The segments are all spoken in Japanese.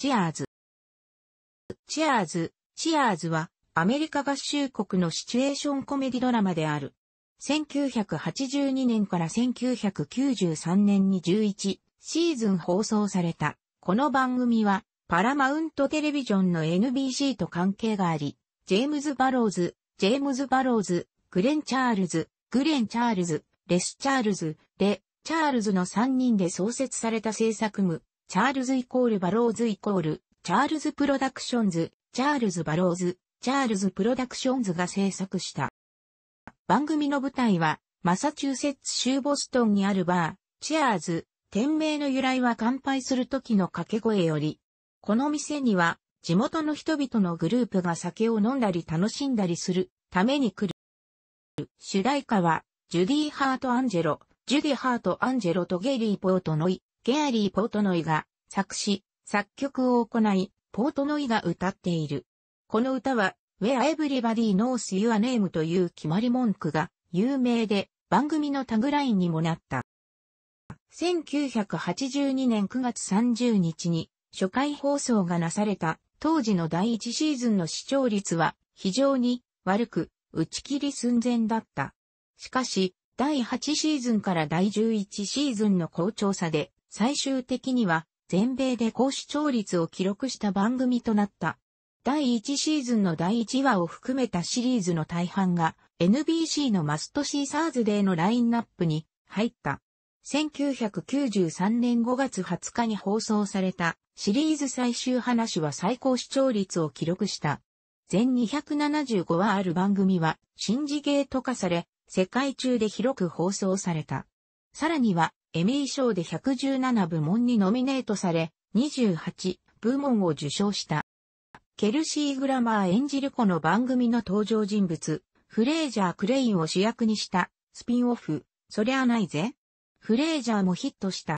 チアーズ。チアーズ、チアーズはアメリカ合衆国のシチュエーションコメディドラマである。1982年から1993年に11シーズン放送された。この番組はパラマウントテレビジョンの NBC と関係があり、ジェームズ・バローズ、ジェームズ・バローズ、グレン・チャールズ、グレン・チャールズ、レス・チャールズ、レ・チャールズの3人で創設された制作無チャールズイコールバローズイコール、チャールズプロダクションズ、チャールズバローズ、チャールズプロダクションズが制作した。番組の舞台は、マサチューセッツ州ボストンにあるバー、チェアーズ、店名の由来は乾杯する時の掛け声より、この店には、地元の人々のグループが酒を飲んだり楽しんだりするために来る。主題歌は、ジュディ・ハート・アンジェロ、ジュディ・ハート・アンジェロとゲイリー・ポートノイ、ゲアリー・ポートノイが作詞、作曲を行い、ポートノイが歌っている。この歌は、Where Everybody Knows Your Name という決まり文句が有名で番組のタグラインにもなった。1982年9月30日に初回放送がなされた当時の第1シーズンの視聴率は非常に悪く打ち切り寸前だった。しかし、第8シーズンから第11シーズンの好調さで最終的には全米で高視聴率を記録した番組となった。第1シーズンの第1話を含めたシリーズの大半が NBC のマストシーサーズデーのラインナップに入った。1993年5月20日に放送されたシリーズ最終話は最高視聴率を記録した。全275話ある番組は新次ゲート化され、世界中で広く放送された。さらにはエミー賞で117部門にノミネートされ、28部門を受賞した。ケルシー・グラマー演じるこの番組の登場人物、フレージャー・クレインを主役にしたスピンオフ、そりゃないぜ。フレージャーもヒットした。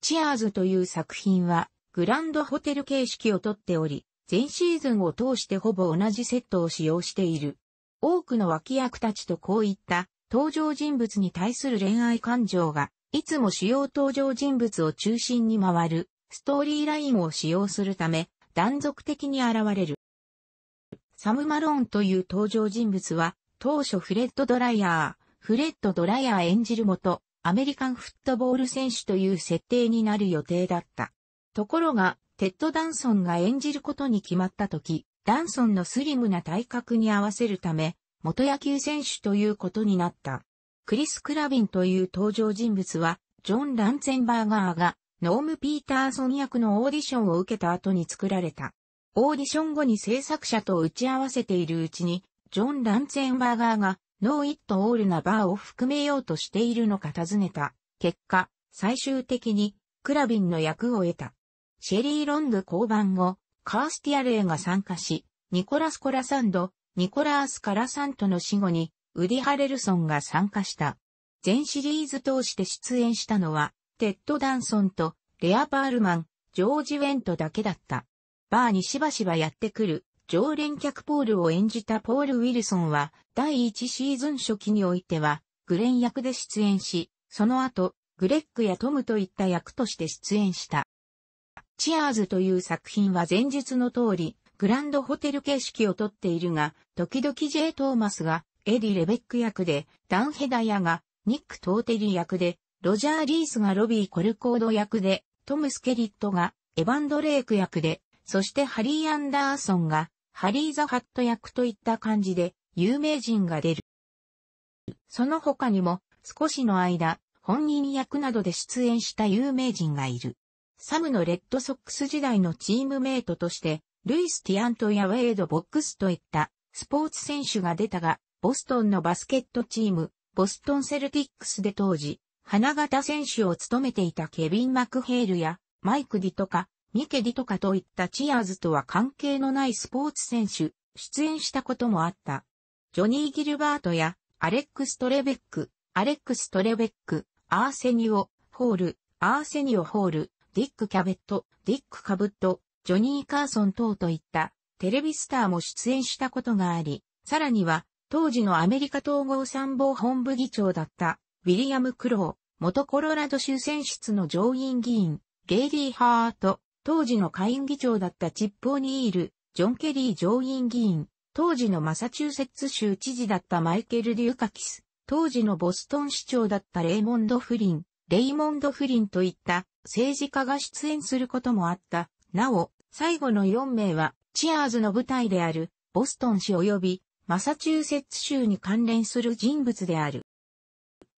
チアーズという作品はグランドホテル形式をとっており、全シーズンを通してほぼ同じセットを使用している。多くの脇役たちとこういった登場人物に対する恋愛感情がいつも主要登場人物を中心に回る、ストーリーラインを使用するため、断続的に現れる。サム・マローンという登場人物は、当初フレッド・ドライヤー、フレッド・ドライヤー演じるもと、アメリカンフットボール選手という設定になる予定だった。ところが、テッド・ダンソンが演じることに決まった時、ダンソンのスリムな体格に合わせるため、元野球選手ということになった。クリス・クラビンという登場人物は、ジョン・ランツェンバーガーが、ノーム・ピーターソン役のオーディションを受けた後に作られた。オーディション後に制作者と打ち合わせているうちに、ジョン・ランツェンバーガーが、ノー・イット・オールナ・バーを含めようとしているのか尋ねた。結果、最終的に、クラビンの役を得た。シェリー・ロング降板後、カースティアレーが参加し、ニコラス・コラサンド、ニコラース・カラサンとの死後に、ウディ・ハレルソンが参加した。全シリーズ通して出演したのは、テッド・ダンソンとレア・パールマン、ジョージ・ウェントだけだった。バーにしばしばやってくる常連客ポールを演じたポール・ウィルソンは、第1シーズン初期においては、グレン役で出演し、その後、グレッグやトムといった役として出演した。チアーズという作品は前述の通り、グランドホテル形式をとっているが、時々 J. トーマスがエディ・レベック役で、ダン・ヘダヤが、ニック・トーテリ役で、ロジャー・リースがロビー・コルコード役で、トム・スケリットが、エヴァン・ドレイク役で、そしてハリー・アンダーソンが、ハリー・ザ・ハット役といった感じで、有名人が出る。その他にも、少しの間、本人役などで出演した有名人がいる。サムのレッドソックス時代のチームメイトとして、ルイス・ティアントやウェイド・ボックスといったスポーツ選手が出たが、ボストンのバスケットチーム、ボストンセルティックスで当時、花形選手を務めていたケビン・マクヘールや、マイク・ディとか、ミケ・ディとかといったチアーズとは関係のないスポーツ選手、出演したこともあった。ジョニー・ギルバートや、アレックス・トレベック、アレックス・トレベック、アーセニオ、ホール、アーセニオ・ホール、ディック・キャベット、ディック・カブット、ジョニー・カーソン等といった、テレビスターも出演したことがあり、さらには、当時のアメリカ統合参謀本部議長だった、ウィリアム・クロー、元コロラド州選出の上院議員、ゲイリー・ハート、当時の下院議長だったチップ・オニール、ジョン・ケリー上院議員、当時のマサチューセッツ州知事だったマイケル・デューカキス、当時のボストン市長だったレイモンド・フリン、レイモンド・フリンといった政治家が出演することもあった。なお、最後の4名は、チアーズの舞台である、ボストン市及びマサチューセッツ州に関連する人物である。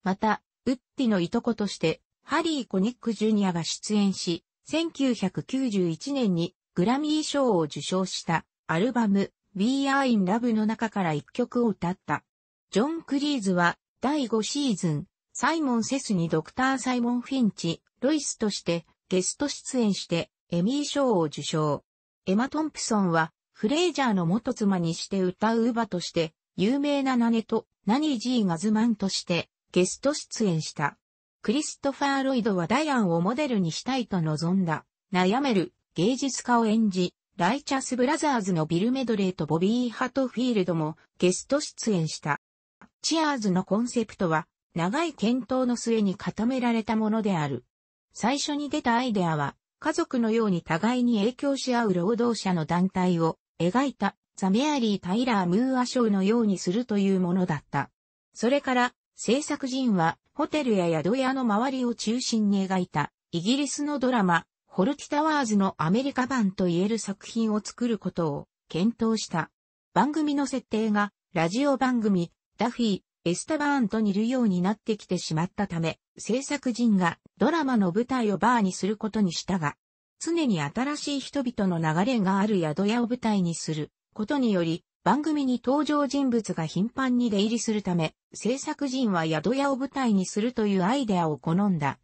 また、ウッディのいとことして、ハリー・コニック・ジュニアが出演し、1991年にグラミー賞を受賞したアルバム We Are in Love の中から一曲を歌った。ジョン・クリーズは第5シーズン、サイモン・セスにドクター・サイモン・フィンチ、ロイスとしてゲスト出演してエミー賞を受賞。エマ・トンプソンはフレイジャーの元妻にして歌うウバとして、有名なナネとナニー・ジー・ガズマンとしてゲスト出演した。クリストファー・ロイドはダイアンをモデルにしたいと望んだ、悩める芸術家を演じ、ライチャス・ブラザーズのビル・メドレーとボビー・ハトフィールドもゲスト出演した。チアーズのコンセプトは、長い検討の末に固められたものである。最初に出たアイデアは、家族のように互いに影響し合う労働者の団体を描いたザ・メアリー・タイラー・ムーア賞のようにするというものだった。それから、制作陣はホテルや宿屋の周りを中心に描いたイギリスのドラマ、ホルティタワーズのアメリカ版と言える作品を作ることを検討した。番組の設定がラジオ番組、ダフィー、エスタバーンと似るようになってきてしまったため、制作陣がドラマの舞台をバーにすることにしたが、常に新しい人々の流れがある宿屋を舞台にすることにより、番組に登場人物が頻繁に出入りするため、制作陣は宿屋を舞台にするというアイデアを好んだ。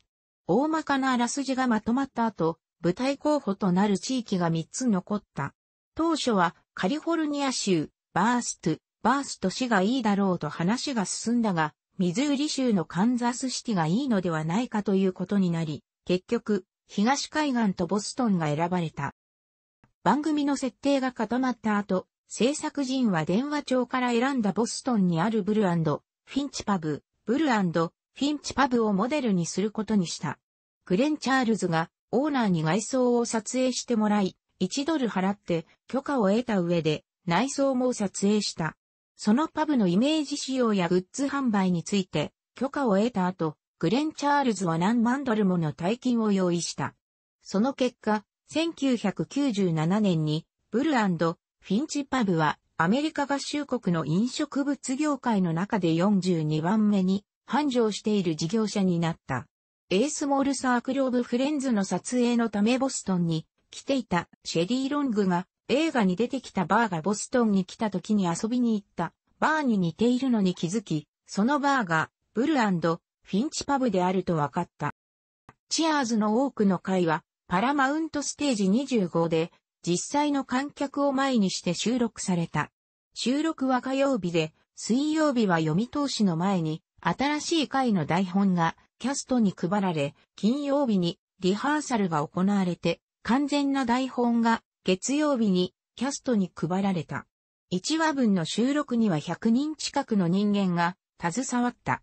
大まかなあらすじがまとまった後、舞台候補となる地域が3つ残った。当初はカリフォルニア州、バースト、バースト市がいいだろうと話が進んだが、ミズーリ州のカンザスシティがいいのではないかということになり、結局、東海岸とボストンが選ばれた。番組の設定が固まった後、制作陣は電話帳から選んだボストンにあるブルフィンチパブ、ブルフィンチパブをモデルにすることにした。グレン・チャールズがオーナーに外装を撮影してもらい、1ドル払って許可を得た上で内装も撮影した。そのパブのイメージ仕様やグッズ販売について許可を得た後、グレン・チャールズは何万ドルもの大金を用意した。その結果、1997年にブルフィンチパブはアメリカ合衆国の飲食物業界の中で42番目に繁盛している事業者になった。エースモールサークルオブフレンズの撮影のためボストンに来ていたシェリー・ロングが映画に出てきたバーがボストンに来た時に遊びに行ったバーに似ているのに気づき、そのバーがブルフフィンチパブであると分かった。チアーズの多くの回は、パラマウントステージ25で、実際の観客を前にして収録された。収録は火曜日で、水曜日は読み通しの前に、新しい回の台本がキャストに配られ、金曜日にリハーサルが行われて、完全な台本が月曜日にキャストに配られた。1話分の収録には100人近くの人間が携わった。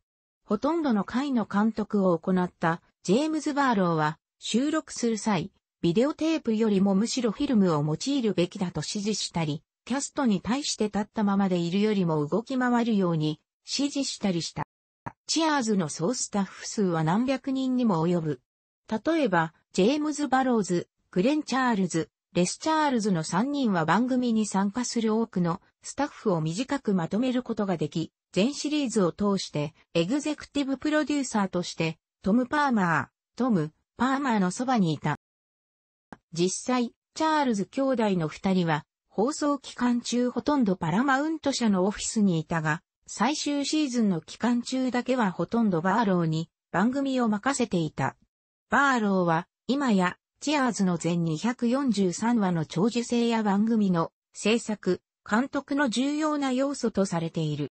ほとんどの回の監督を行ったジェームズ・バーローは収録する際、ビデオテープよりもむしろフィルムを用いるべきだと指示したり、キャストに対して立ったままでいるよりも動き回るように指示したりした。チアーズの総スタッフ数は何百人にも及ぶ。例えば、ジェームズ・バローズ、グレン・チャールズ、レス・チャールズの3人は番組に参加する多くのスタッフを短くまとめることができ、全シリーズを通してエグゼクティブプロデューサーとしてトム・パーマー、トム・パーマーのそばにいた。実際、チャールズ兄弟の二人は放送期間中ほとんどパラマウント社のオフィスにいたが、最終シーズンの期間中だけはほとんどバーローに番組を任せていた。バーローは今やチアーズの全243話の長寿性や番組の制作、監督の重要な要素とされている。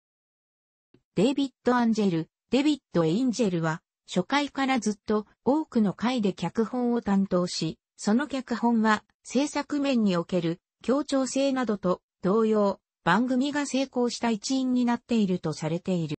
デイビッド・アンジェル、デビッド・エインジェルは、初回からずっと多くの回で脚本を担当し、その脚本は制作面における協調性などと同様、番組が成功した一因になっているとされている。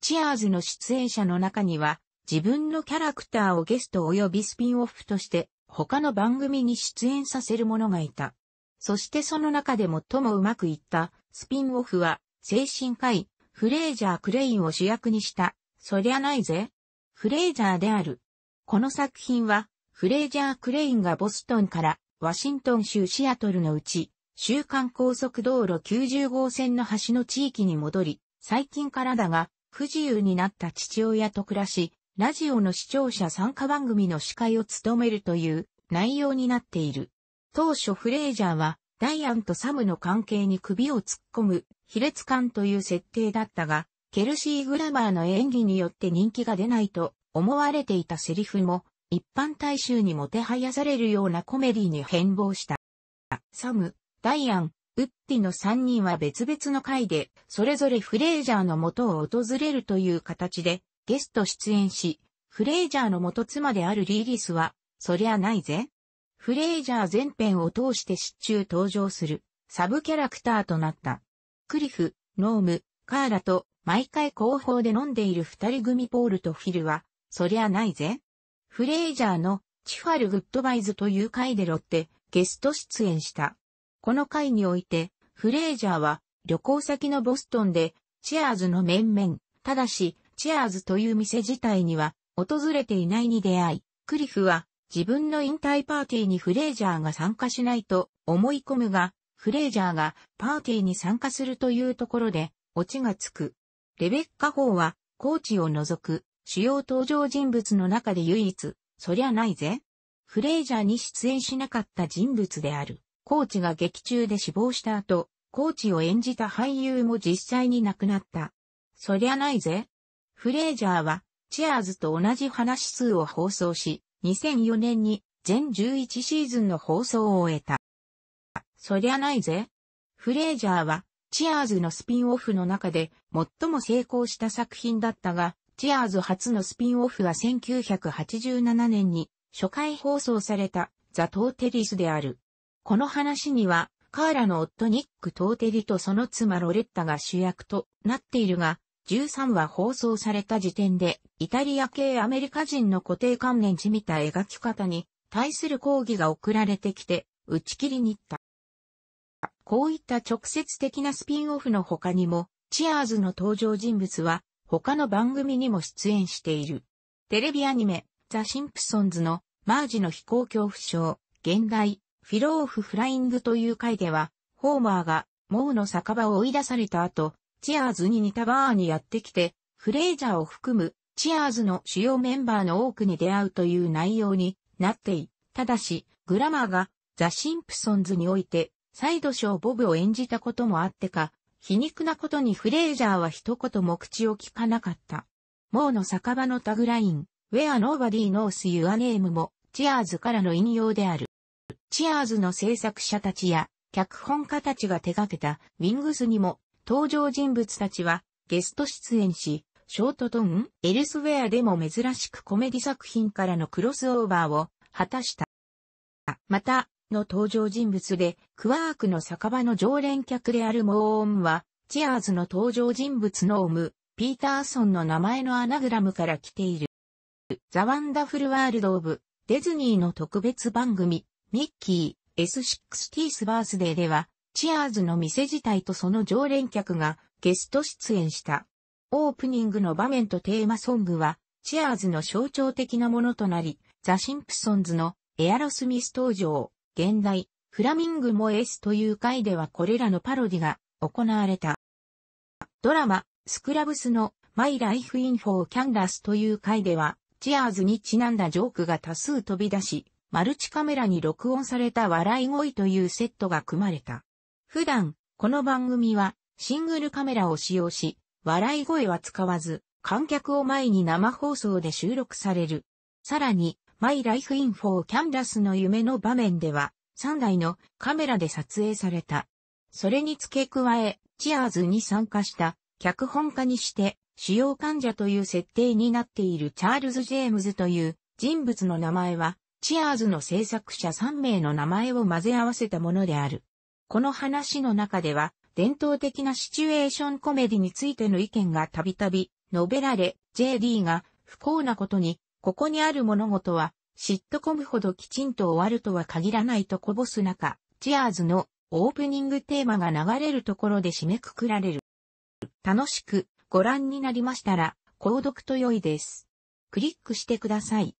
チアーズの出演者の中には、自分のキャラクターをゲスト及びスピンオフとして他の番組に出演させる者がいた。そしてその中で最もうまくいったスピンオフは精神科医フレージャー・クレインを主役にした、そりゃないぜ。フレージャーである。この作品は、フレージャー・クレインがボストンからワシントン州シアトルのうち、週間高速道路90号線の橋の地域に戻り、最近からだが、不自由になった父親と暮らし、ラジオの視聴者参加番組の司会を務めるという内容になっている。当初フレージャーはダイアンとサムの関係に首を突っ込む、卑劣感という設定だったが、ケルシー・グラマーの演技によって人気が出ないと思われていたセリフも、一般大衆にもてはやされるようなコメディに変貌した。サム、ダイアン、ウッディの3人は別々の回で、それぞれフレイジャーの元を訪れるという形で、ゲスト出演し、フレイジャーの元妻であるリーリスは、そりゃないぜ。フレイジャー全編を通して失中登場するサブキャラクターとなった。クリフ、ノーム、カーラと毎回後方で飲んでいる二人組ポールとフィルは、そりゃないぜ。フレイジャーのチファルグッドバイズという回でロッテ、ゲスト出演した。この回において、フレイジャーは旅行先のボストンで、チアーズの面々、ただし、チアーズという店自体には訪れていないに出会い、クリフは自分の引退パーティーにフレージャーが参加しないと思い込むが、フレージャーがパーティーに参加するというところで、オチがつく。レベッカ法は、コーチを除く、主要登場人物の中で唯一、そりゃないぜ。フレージャーに出演しなかった人物である。コーチが劇中で死亡した後、コーチを演じた俳優も実際に亡くなった。そりゃないぜ。フレージャーは、チェアーズと同じ話数を放送し、2004年に全11シーズンの放送を終えた。そりゃないぜ。フレージャーは、チアーズのスピンオフの中で最も成功した作品だったが、チアーズ初のスピンオフは1987年に初回放送されたザ・トーテリスである。この話には、カーラの夫ニック・トーテリとその妻ロレッタが主役となっているが、13話放送された時点で、イタリア系アメリカ人の固定観念じみた描き方に対する抗議が送られてきて、打ち切りに行った。こういった直接的なスピンオフの他にも、チアーズの登場人物は、他の番組にも出演している。テレビアニメ、ザ・シンプソンズの、マージの飛行恐怖症、現代、フィローフ・フライングという回では、ホーマーが、モーの酒場を追い出された後、チアーズに似たバーにやってきて、フレイジャーを含むチアーズの主要メンバーの多くに出会うという内容になってい。ただし、グラマーがザ・シンプソンズにおいてサイドショーボブを演じたこともあってか、皮肉なことにフレイジャーは一言も口を聞かなかった。モーの酒場のタグライン、Where Nobody Knows Your Name も、チアーズからの引用である。チアーズの制作者たちや、脚本家たちが手掛けた、ウィングスにも、登場人物たちはゲスト出演し、ショートトーン、エルスウェアでも珍しくコメディ作品からのクロスオーバーを果たした。また、の登場人物で、クワークの酒場の常連客であるモーオンは、チアーズの登場人物のオム、ピーターソンの名前のアナグラムから来ている。ザ・ワンダフル・ワールド・オブ・ディズニーの特別番組、ミッキー、S60th バースデーでは、チアーズの店自体とその常連客がゲスト出演した。オープニングの場面とテーマソングは、チアーズの象徴的なものとなり、ザ・シンプソンズのエアロスミス登場、現代、フラミングも S という回ではこれらのパロディが行われた。ドラマ、スクラブスのマイライフインフォーキャンダスという回では、チアーズにちなんだジョークが多数飛び出し、マルチカメラに録音された笑い声というセットが組まれた。普段、この番組はシングルカメラを使用し、笑い声は使わず、観客を前に生放送で収録される。さらに、マイライフインフォーキャンダスの夢の場面では、3台のカメラで撮影された。それに付け加え、チアーズに参加した脚本家にして主要患者という設定になっているチャールズ・ジェームズという人物の名前は、チアーズの制作者3名の名前を混ぜ合わせたものである。この話の中では、伝統的なシチュエーションコメディについての意見がたびたび述べられ、JD が不幸なことに、ここにある物事は、シットコムほどきちんと終わるとは限らないとこぼす中、チアーズのオープニングテーマが流れるところで締めくくられる。楽しくご覧になりましたら、購読と良いです。クリックしてください。